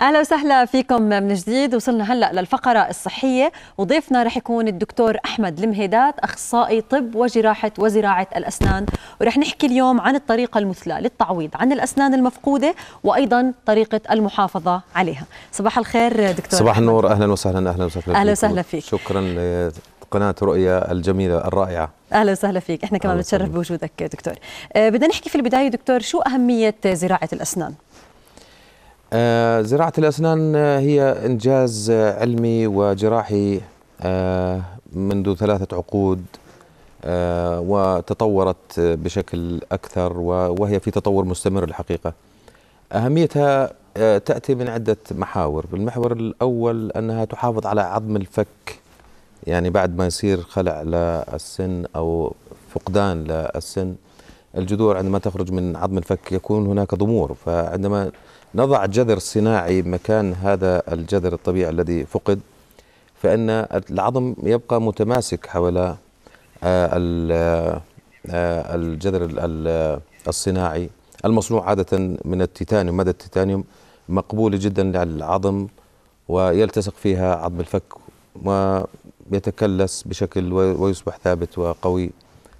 اهلا وسهلا فيكم من جديد وصلنا هلا للفقره الصحيه وضيفنا رح يكون الدكتور احمد المهيدات اخصائي طب وجراحه وزراعه الاسنان ورح نحكي اليوم عن الطريقه المثلى للتعويض عن الاسنان المفقوده وايضا طريقه المحافظه عليها صباح الخير دكتور صباح النور اهلا وسهلا اهلا وسهلا اهلا وسهلا فيك شكرا قناة رؤية الجميلة الرائعة أهلا وسهلا فيك إحنا كمان بنتشرف بوجودك دكتور أه بدنا نحكي في البداية دكتور شو أهمية زراعة الأسنان آه، زراعة الأسنان آه، هي إنجاز آه، علمي وجراحي منذ ثلاثة عقود وتطورت بشكل أكثر وهي في تطور مستمر الحقيقة أهميتها تأتي من عدة محاور المحور الأول أنها تحافظ على عظم الفك يعني بعد ما يصير خلع للسن أو فقدان للسن الجذور عندما تخرج من عظم الفك يكون هناك ضمور فعندما نضع جذر صناعي مكان هذا الجذر الطبيعي الذي فقد فإن العظم يبقى متماسك حول آه، آه، آه، الجذر الصناعي المصنوع عادة من التيتانيوم مدى التيتانيوم مقبولة جدا للعظم ويلتصق فيها عظم الفك ويتكلس بشكل ويصبح ثابت وقوي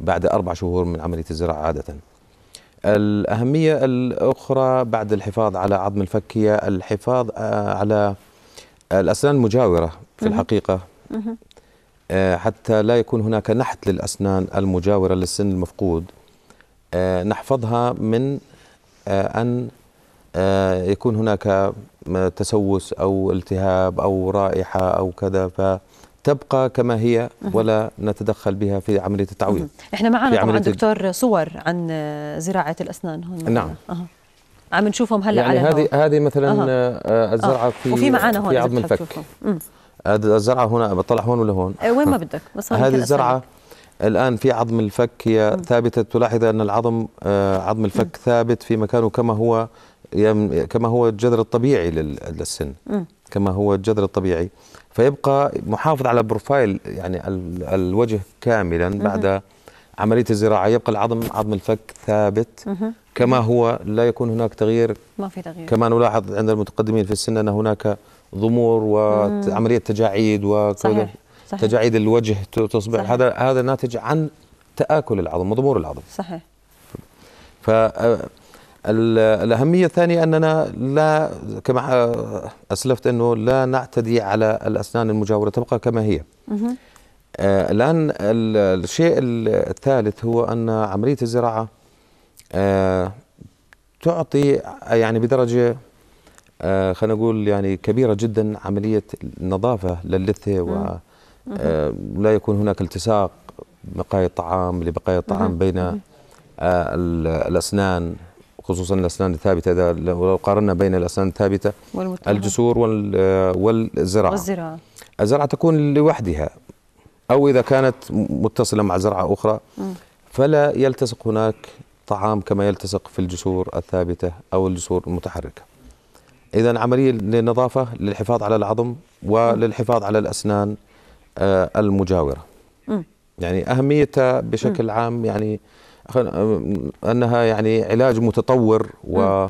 بعد أربع شهور من عملية الزراعة عادةً الأهمية الأخرى بعد الحفاظ على عظم الفك هي الحفاظ آه، على الأسنان المجاورة في الحقيقة آه، حتى لا يكون هناك نحت للأسنان المجاورة للسن المفقود آه، نحفظها من أن يكون هناك تسوس أو التهاب أو رائحة أو كذا ف تبقى كما هي ولا نتدخل بها في عمليه التعويض احنا معنا طبعا دكتور صور عن زراعه الاسنان هون نعم أه. عم نشوفهم هلا يعني على هذه هذه مثلا أه. الزرعه في وفي معنا هون في عظم الفك الزرعه هنا بطلع هون ولا هون؟ إيه، وين ما بدك بس هذه الزرعه الآن في عظم الفك هي م. ثابتة تلاحظ أن العظم آه عظم الفك م. ثابت في مكانه كما هو كما هو الجذر الطبيعي للسن م. كما هو الجذر الطبيعي فيبقى محافظ على بروفايل يعني الوجه كاملا بعد عمليه الزراعه يبقى العظم عظم الفك ثابت كما هو لا يكون هناك تغيير ما في تغيير كما نلاحظ عند المتقدمين في السن ان هناك ضمور وعمليه تجاعيد صحيح. صحيح. تجاعيد الوجه تصبح صحيح. هذا هذا ناتج عن تاكل العظم وضمور العظم صحيح ف آه، الأهمية الثانية أننا لا كما أسلفت أنه لا نعتدي على الأسنان المجاورة تبقى كما هي آه، الآن الشيء الثالث هو أن عملية الزراعة آه، تعطي يعني بدرجة آه، خلينا نقول يعني كبيرة جدا عملية النظافة للثة و لا يكون هناك التصاق بقايا الطعام لبقايا الطعام بين الأسنان خصوصا الاسنان الثابته اذا لو قارنا بين الاسنان الثابته الجسور وال والزراعه والزراعه الزرعه تكون لوحدها او اذا كانت متصله مع زرعه اخرى فلا يلتصق هناك طعام كما يلتصق في الجسور الثابته او الجسور المتحركه اذا عمليه للنظافه للحفاظ على العظم وللحفاظ على الاسنان آه، المجاوره يعني اهميتها بشكل عام يعني انها يعني علاج متطور و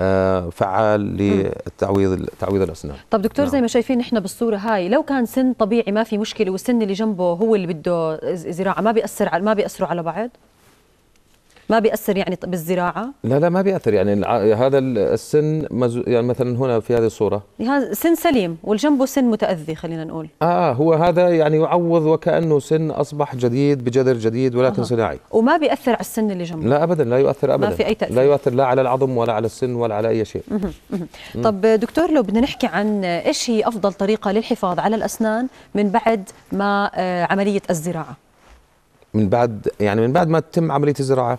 آه، فعال للتعويض تعويض الاسنان طب دكتور نعم. زي ما شايفين نحن بالصوره هاي لو كان سن طبيعي ما في مشكله والسن اللي جنبه هو اللي بده زراعه ما بياثر على ما بياثروا على بعض ما بيأثر يعني بالزراعة؟ لا لا ما بيأثر يعني هذا السن مزو يعني مثلا هنا في هذه الصورة يعني هذا سن سليم والجنبه سن متأذي خلينا نقول آه هو هذا يعني يعوض وكأنه سن أصبح جديد بجذر جديد ولكن آه. صناعي وما بيأثر على السن اللي جنبه لا أبدا لا يؤثر أبدا ما في أي تأثير لا يؤثر لا على العظم ولا على السن ولا على أي شيء مه. مه. طب دكتور لو بدنا نحكي عن إيش هي أفضل طريقة للحفاظ على الأسنان من بعد ما آه، عملية الزراعة من بعد يعني من بعد ما تتم عمليه الزراعه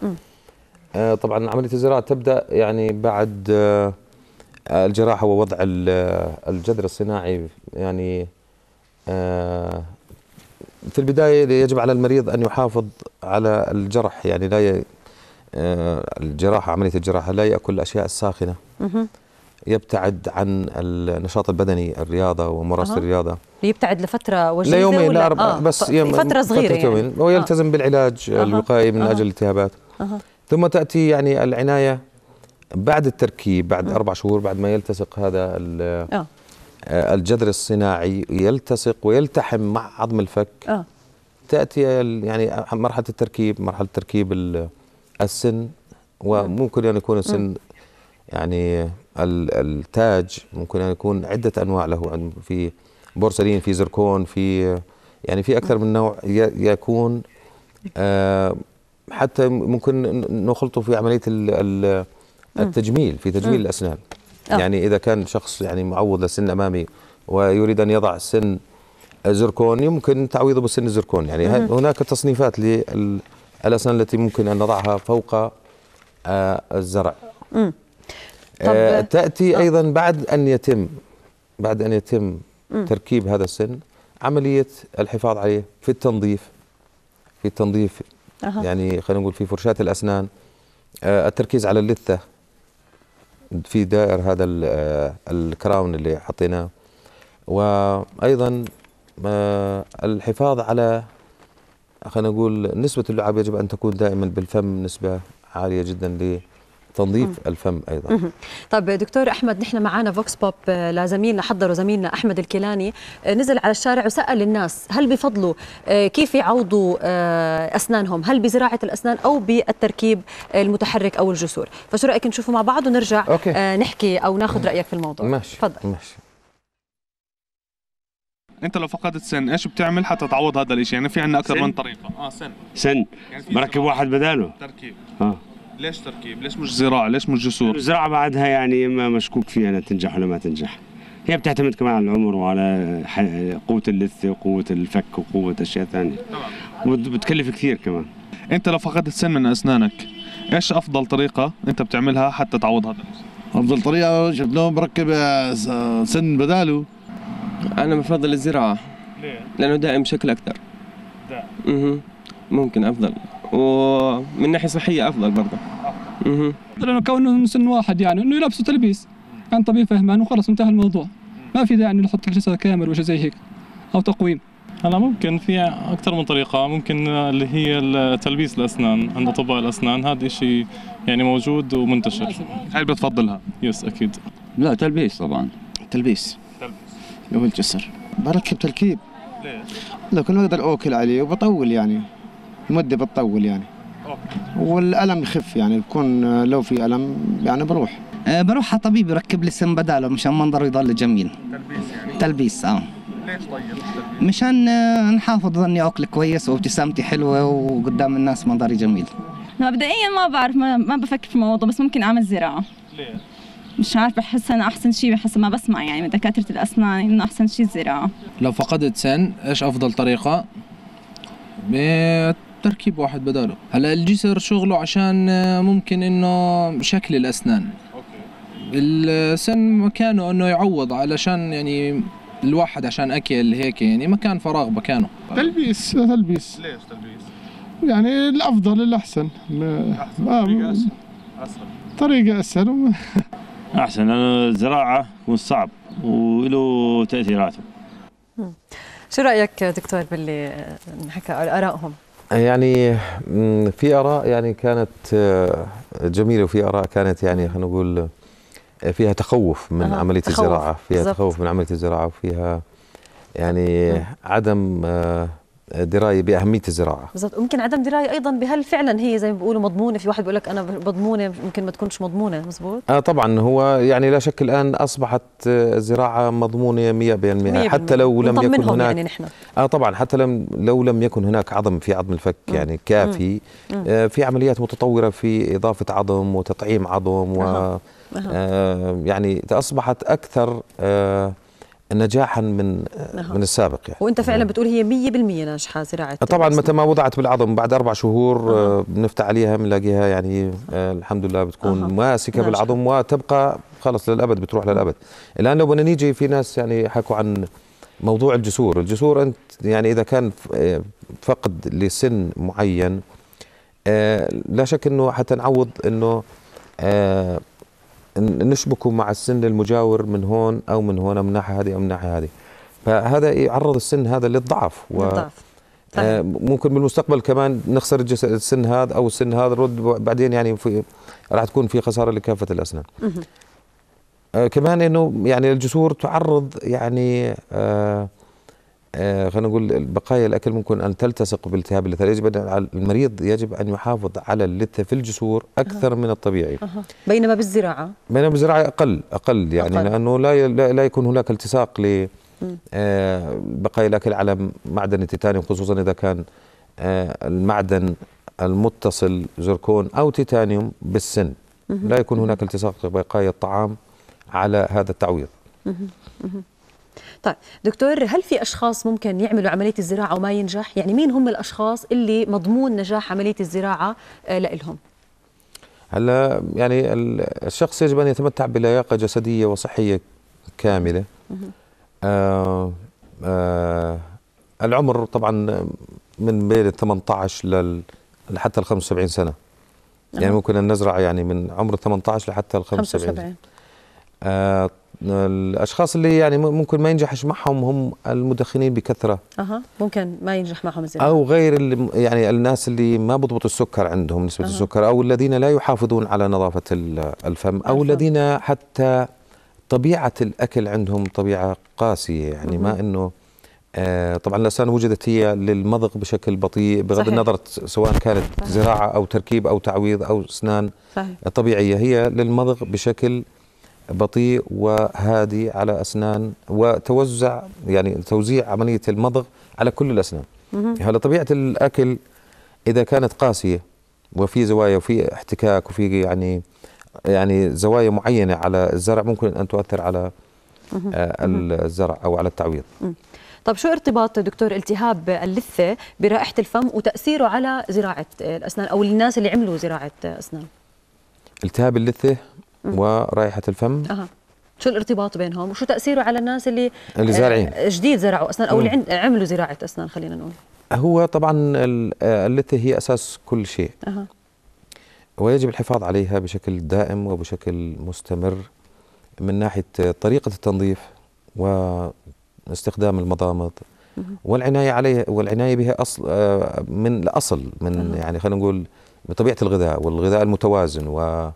آه طبعا عمليه الزراعه تبدا يعني بعد آه الجراحه ووضع آه، الجذر الصناعي يعني آه في البدايه يجب على المريض ان يحافظ على الجرح يعني لا ي... آه، الجراحه عمليه الجراحه لا ياكل الاشياء الساخنه يبتعد عن النشاط البدني الرياضه وممارسه أه. الرياضه يبتعد لفتره وجيزه لا يومين لا أربع آه. بس فتره صغيره فترة يعني. يومين يعني. ويلتزم آه. بالعلاج أه. الوقائي من أه. اجل الالتهابات أه. ثم تاتي يعني العنايه بعد التركيب بعد أه. اربع شهور بعد ما يلتصق هذا آه. أه. الجذر الصناعي يلتصق ويلتحم مع عظم الفك أه. تاتي يعني مرحله التركيب مرحله تركيب السن وممكن ان يعني يكون السن يعني التاج ممكن أن يكون عدة أنواع له في بورسلين في زركون في يعني في أكثر من نوع يكون آه، حتى ممكن نخلطه في عملية التجميل في تجميل الأسنان آه. يعني إذا كان شخص يعني معوض لسن أمامي ويريد أن يضع سن زركون يمكن تعويضه بسن الزركون يعني هناك تصنيفات للأسنان التي ممكن أن نضعها فوق آه، الزرع آه تأتي آه. أيضا بعد أن يتم بعد أن يتم م. تركيب هذا السن عملية الحفاظ عليه في التنظيف في التنظيف أه. يعني خلينا نقول في فرشاة الأسنان آه التركيز على اللثة في دائر هذا آه، الكراون اللي حطيناه وأيضا آه الحفاظ على خلينا نقول نسبة اللعاب يجب أن تكون دائما بالفم نسبة عالية جدا تنظيف مم. الفم ايضا م. طب دكتور احمد نحن معنا فوكس بوب آه، لزميلنا حضروا زميلنا احمد الكيلاني آه، نزل على الشارع وسال الناس هل بفضلوا آه، كيف يعوضوا اسنانهم هل بزراعه الاسنان او بالتركيب المتحرك او الجسور فشو رايك نشوفه مع بعض ونرجع أوكي. نحكي او ناخذ رايك في الموضوع ماشي تفضل ماشي انت لو فقدت سن ايش بتعمل حتى تعوض هذا الشيء يعني في عندنا اكثر من طريقه اه سن سن يعني بركب واحد بداله تركيب اه ليش تركيب؟ ليش مش زراعه؟ ليش مش جسور؟ الزراعه بعدها يعني اما مشكوك فيها انها تنجح ولا ما تنجح. هي بتعتمد كمان على العمر وعلى قوه اللثة وقوه الفك وقوه اشياء ثانيه. طبعا. وبتكلف كثير كمان. انت لو فقدت سن من اسنانك، ايش افضل طريقه انت بتعملها حتى تعوض هذا؟ افضل طريقه شفت لهم بركب سن بداله. انا بفضل الزراعه. ليه؟ لانه دائم بشكل اكثر. دائم. ممكن افضل. ومن ناحيه صحيه افضل برضه اها لانه كونه من سن واحد يعني انه يلبسوا تلبيس كان طبيب فهمان وخلص انتهى الموضوع ما في داعي انه نحط تجسس كامل وشيء زي هيك او تقويم هلا ممكن في اكثر من طريقه ممكن اللي هي تلبيس الاسنان عند اطباء الاسنان هذا شيء يعني موجود ومنتشر هل بتفضلها يس اكيد لا تلبيس طبعا تلبيس تلبيس هو الجسر بركب تركيب ليش؟ لو كل ما اقدر اوكل عليه وبطول يعني المده بتطول يعني والالم يخف يعني يكون آه، لو في الم يعني بروح آه، بروح على طبيب يركب لي سم بداله مشان منظره يضل جميل تلبيس يعني تلبيس اه ليش طيب التلبيس؟ مشان آه، نحافظ اني اكل كويس وابتسامتي حلوه وقدام الناس منظري جميل مبدئيا ما بعرف ما, ما بفكر في الموضوع بس ممكن اعمل زراعه ليه مش عارفه بحس انا احسن شيء بحسب ما بسمع يعني من دكاتره الاسنان انه احسن شيء الزراعه لو فقدت سن ايش افضل طريقه تركيب واحد بداله هلا الجسر شغله عشان آه، ممكن انه شكل الاسنان السن مكانه انه يعوض علشان يعني الواحد عشان اكل هيك يعني مكان فراغ مكانه تلبيس تلبيس ليش تلبيس؟ يعني الافضل الاحسن احسن آه، طريقه اسهل اسهل طريقه اسهل احسن لانه الزراعه يكون صعب وله تاثيراته شو رايك دكتور باللي انحكى ارائهم يعني في اراء يعني كانت آه، جميله وفي اراء كانت يعني خلينا نقول آه، فيها تخوف من أه. عمليه تخوف. الزراعه فيها بالزبط. تخوف من عمليه الزراعه وفيها يعني م. عدم آه، درايه باهميه الزراعه بالضبط ويمكن عدم درايه ايضا بهل فعلا هي زي ما بيقولوا مضمونه في واحد بيقول لك انا مضمونه ممكن ما تكونش مضمونه مزبوط اه طبعا هو يعني لا شك الان اصبحت آه، الزراعه مضمونه 100% حتى لو لم يكن هناك يعني نحن. اه طبعا حتى لم لو لم يكن هناك عظم في عظم الفك مم. يعني كافي مم. آه في عمليات متطوره في اضافه عظم وتطعيم عظم و آه. آه يعني اصبحت اكثر آه نجاحا من نعم. من السابق يعني. وانت فعلا نعم. بتقول هي 100% ناجحه زراعه طبعا متى ما وضعت بالعظم بعد اربع شهور أه. بنفتح عليها بنلاقيها يعني آه الحمد لله بتكون أه. ماسكه بالعظم وتبقى خلص للابد بتروح للابد الان لو بدنا نيجي في ناس يعني حكوا عن موضوع الجسور الجسور انت يعني اذا كان آه، فقد لسن معين آه لا شك انه حتى نعوض انه آه نشبكه مع السن المجاور من هون او من هون من ناحيه هذه او من ناحيه هذه فهذا يعرض السن هذا للضعف و للضعف. آه طيب. ممكن بالمستقبل كمان نخسر السن هذا او السن هذا رد بعدين يعني في راح تكون في خساره لكافه الاسنان آه كمان انه يعني الجسور تعرض يعني آه آه، خلينا نقول بقايا الاكل ممكن ان تلتصق بالتهاب اللثه يجب ان المريض يجب ان يحافظ على اللثه في الجسور اكثر أه. من الطبيعي أه. بينما بالزراعه بينما بالزراعه اقل اقل يعني أقل. لانه لا لا يكون هناك التصاق ل آه، بقايا الاكل على معدن التيتانيوم خصوصا اذا كان آه، المعدن المتصل زركون او تيتانيوم بالسن لا يكون هناك التصاق بقايا الطعام على هذا التعويض طيب دكتور هل في اشخاص ممكن يعملوا عمليه الزراعه وما ينجح يعني مين هم الاشخاص اللي مضمون نجاح عمليه الزراعه آه، لهم هلا يعني الشخص يجب ان يتمتع بلياقه جسديه وصحيه كامله آه آه العمر طبعا من بين ال 18 لل لحتى ال 75 سنه يعني نعم. ممكن ان نزرع يعني من عمر 18 لحتى ال 75 آه الاشخاص اللي يعني ممكن ما ينجحش معهم هم المدخنين بكثره اها ممكن ما ينجح معهم الزمان او غير اللي يعني الناس اللي ما بضبط السكر عندهم نسبه أه. السكر او الذين لا يحافظون على نظافه الفم او الفم. الذين حتى طبيعه الاكل عندهم طبيعه قاسيه يعني أه. ما انه طبعا الاسنان وجدت هي للمضغ بشكل بطيء بغض النظر سواء كانت صحيح. زراعه او تركيب او تعويض او اسنان صحيح. طبيعيه هي للمضغ بشكل بطيء وهادي على أسنان وتوزع يعني توزيع عملية المضغ على كل الأسنان هلا طبيعة الأكل إذا كانت قاسية وفي زوايا وفي احتكاك وفي يعني يعني زوايا معينة على الزرع ممكن أن تؤثر على آه، الزرع أو على التعويض طب شو ارتباط دكتور التهاب اللثة برائحة الفم وتأثيره على زراعة الأسنان أو الناس اللي عملوا زراعة أسنان التهاب اللثة ورائحه الفم أه. شو الارتباط بينهم وشو تاثيره على الناس اللي آه، اللي زارعين جديد زرعوا اسنان او اللي عملوا زراعه اسنان خلينا نقول هو طبعا اللثه آه، هي اساس كل شيء أه. ويجب الحفاظ عليها بشكل دائم وبشكل مستمر من ناحيه طريقه التنظيف واستخدام المضامض والعنايه عليها والعنايه بها اصل آه، من الاصل من يعني خلينا نقول بطبيعه الغذاء والغذاء المتوازن و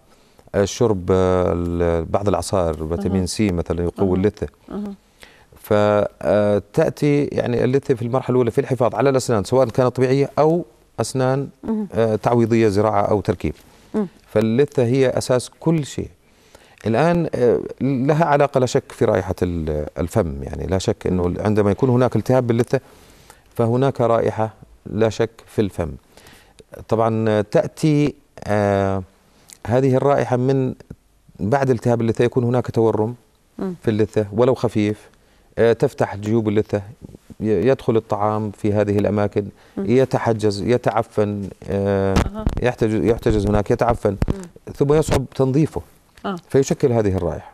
شرب آه، بعض العصائر فيتامين سي مثلا يقوي اللثه فتاتي آه، يعني اللثه في المرحله الاولى في الحفاظ على الاسنان سواء كانت طبيعيه او اسنان آه، تعويضيه زراعه او تركيب فاللثه هي اساس كل شيء الان لها علاقه لا شك في رائحه الفم يعني لا شك انه عندما يكون هناك التهاب باللثه فهناك رائحه لا شك في الفم طبعا تاتي آه هذه الرائحة من بعد التهاب اللثة يكون هناك تورم في اللثة ولو خفيف آه، تفتح جيوب اللثة يدخل الطعام في هذه الأماكن يتحجز يتعفن آه، يحتجز, يحتجز هناك يتعفن ثم يصعب تنظيفه آه. فيشكل هذه الرائحة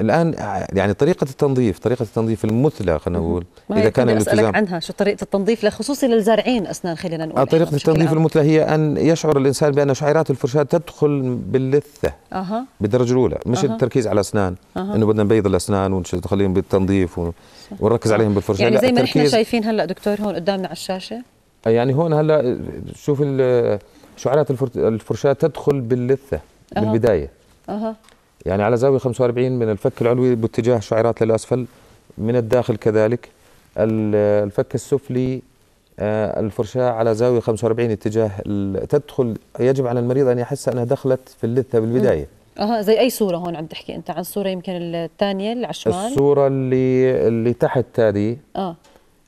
الان يعني طريقه التنظيف طريقه التنظيف المثلى خلينا نقول اذا كان الالتزام عنها شو طريقه التنظيف لخصوصي للزارعين اسنان خلينا نقول يعني طريقه التنظيف المثلى هي ان يشعر الانسان بان شعيرات الفرشاه تدخل باللثه اها بالدرجه الاولى مش أه. التركيز على الاسنان أه. انه بدنا نبيض الاسنان ونخليهم بالتنظيف و... ونركز عليهم بالفرشاه يعني زي ما نحن شايفين هلا دكتور هون قدامنا على الشاشه يعني هون هلا شوف شعيرات الفرشاه تدخل باللثه بالبدايه أه. يعني على زاوية 45 من الفك العلوي باتجاه الشعيرات للأسفل من الداخل كذلك الفك السفلي آه، الفرشاة على زاوية 45 اتجاه تدخل يجب على المريض أن يحس أنها دخلت في اللثة بالبداية اها زي اي صوره هون عم تحكي انت عن الصوره يمكن الثانيه اللي على الشمال الصوره اللي اللي تحت هذه اه,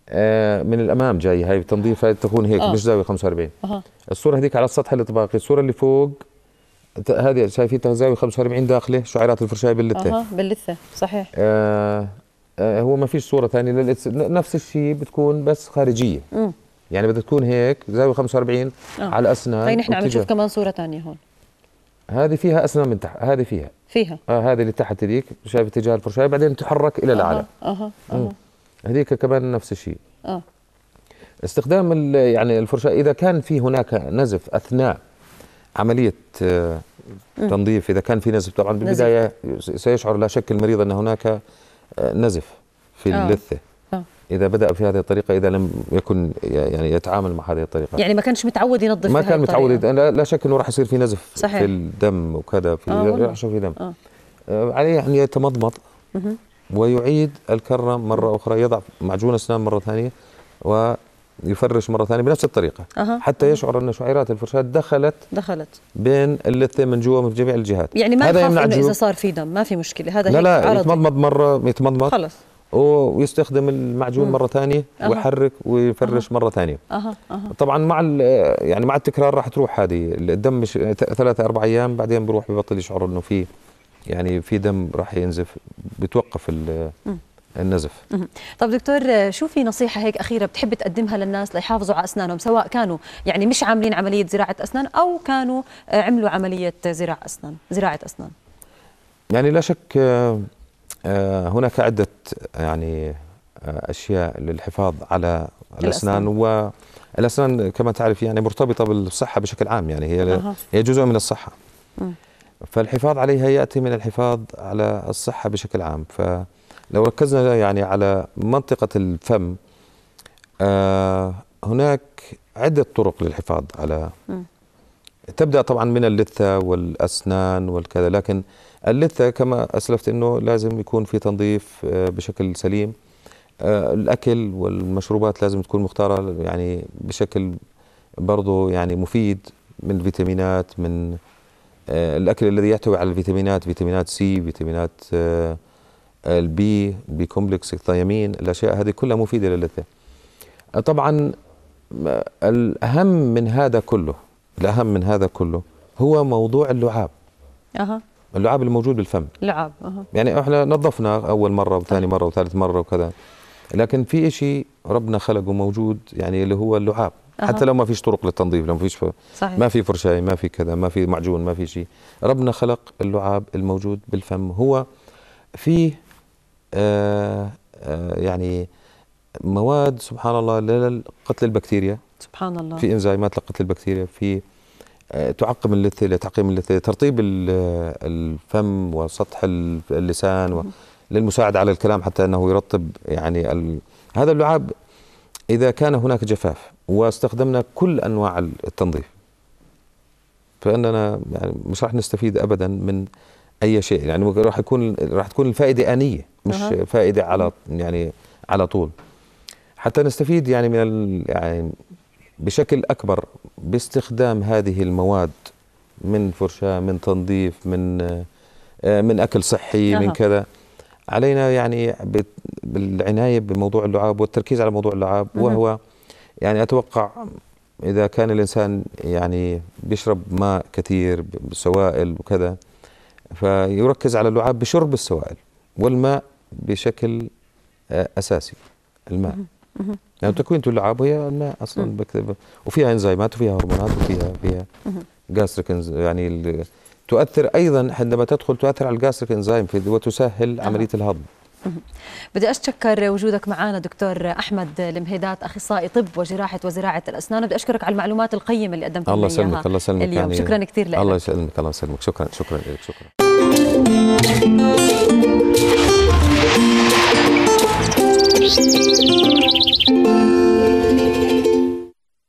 آه، من الامام جاي هاي تنظيفها تكون هيك آه. مش زاويه 45 آه. الصوره هذيك على السطح الاطباقي الصوره اللي فوق هذه شايفيتها زاويه 45 داخله شعيرات الفرشاه باللثه اها باللثه صحيح آه, آه، هو ما فيش صوره ثانيه للإتس... نفس الشيء بتكون بس خارجيه مم. يعني بدها تكون هيك زاويه 45 آه. على الاسنان هي طيب، نحن عم نشوف كمان صوره ثانيه هون هذه فيها اسنان من تحت هذه فيها فيها آه هذه اللي تحت هذيك شايف اتجاه الفرشاه بعدين تحرك الى الاعلى اها اها هذيك كمان نفس الشيء اه استخدام يعني الفرشاه اذا كان في هناك نزف اثناء عمليه آه، تنظيف اذا كان في نزف طبعا بالبدايه سيشعر لا شك المريض ان هناك آه، نزف في آه. اللثه اذا بدا في هذه الطريقه اذا لم يكن يعني يتعامل مع هذه الطريقه يعني ما كانش متعود ينظف ما كان متعود لا شك انه راح يصير في نزف صحيح. في الدم وكذا في آه راح في دم آه. عليه ان يتمضمض ويعيد الكره مره اخرى يضع معجون اسنان مره ثانيه و يفرش مره ثانيه بنفس الطريقه أه. حتى يشعر ان شعيرات الفرشاه دخلت دخلت بين اللثه من جوا من جميع الجهات يعني ما هذا يمنع انه اذا صار في دم ما في مشكله هذا لا لا يتمضمض مره يتمضمض خلص ويستخدم المعجون مم. مره ثانيه ويحرك ويفرش أه. مره ثانيه أه. أه. طبعا مع يعني مع التكرار راح تروح هذه الدم مش ثلاثة اربع ايام بعدين بروح ببطل يشعر انه في يعني في دم راح ينزف بتوقف ال النزف طب دكتور شو في نصيحه هيك اخيره بتحب تقدمها للناس ليحافظوا على اسنانهم سواء كانوا يعني مش عاملين عمليه زراعه اسنان او كانوا آه، عملوا عمليه زراعه اسنان زراعه اسنان يعني لا شك آه، آه، هناك عده يعني اشياء للحفاظ على الاسنان, الأسنان. والاسنان كما تعرف يعني مرتبطه بالصحه بشكل عام يعني هي أه. هي جزء من الصحه م. فالحفاظ عليها ياتي من الحفاظ على الصحه بشكل عام ف لو ركزنا يعني على منطقة الفم آه هناك عدة طرق للحفاظ على م. تبدأ طبعا من اللثة والأسنان والكذا لكن اللثة كما أسلفت أنه لازم يكون في تنظيف آه بشكل سليم آه الأكل والمشروبات لازم تكون مختارة يعني بشكل برضه يعني مفيد من الفيتامينات من آه، الأكل الذي يحتوي على الفيتامينات فيتامينات سي فيتامينات آه البي بي كومبلكس الثيامين الاشياء هذه كلها مفيده للثه طبعا الاهم من هذا كله الاهم من هذا كله هو موضوع اللعاب اها اللعاب الموجود بالفم لعاب أه. يعني احنا نظفنا اول مره وثاني طيب. مره وثالث مره وكذا لكن في شيء ربنا خلقه موجود يعني اللي هو اللعاب أه. حتى لو ما فيش طرق للتنظيف لو ما فيش ف... صحيح. ما في فرشاه ما في كذا ما في معجون ما في شيء ربنا خلق اللعاب الموجود بالفم هو فيه آه، آه، يعني مواد سبحان الله لقتل البكتيريا سبحان الله في انزيمات لقتل البكتيريا في آه، تعقم اللثه لتعقيم اللثه ترطيب الفم وسطح اللسان للمساعدة على الكلام حتى انه يرطب يعني ال... هذا اللعاب اذا كان هناك جفاف واستخدمنا كل انواع التنظيف فاننا يعني مش راح نستفيد ابدا من اي شيء يعني راح يكون راح تكون الفائده انيه مش أه. فائده على يعني على طول حتى نستفيد يعني من يعني بشكل اكبر باستخدام هذه المواد من فرشاه من تنظيف من آه، من اكل صحي أه. من كذا علينا يعني بالعنايه بموضوع اللعاب والتركيز على موضوع اللعاب أه. وهو يعني اتوقع اذا كان الانسان يعني بيشرب ماء كثير سوائل وكذا فيركز على اللعاب بشرب السوائل والماء بشكل آه، اساسي الماء يعني تكوينة اللعاب هي الماء اصلا بكتب وفيها انزيمات وفيها هرمونات وفيها فيها جاستريك يعني تؤثر ايضا عندما تدخل تؤثر على الجاستريك انزيم وتسهل عمليه الهضم بدي أشكر وجودك معنا دكتور أحمد المهيدات أخصائي طب وجراحة وزراعة الأسنان بدي أشكرك على المعلومات القيمة اللي قدمتها الله يسلمك الله يسلمك يعني شكرا كثير لك الله يسلمك الله يسلمك شكرا شكرا لك شكرا Thank you.